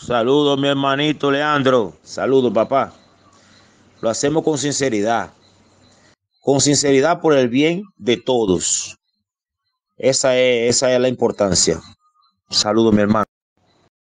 Saludos, mi hermanito Leandro. Saludos, papá. Lo hacemos con sinceridad. Con sinceridad por el bien de todos. Esa es, esa es la importancia. Saludos, mi hermano.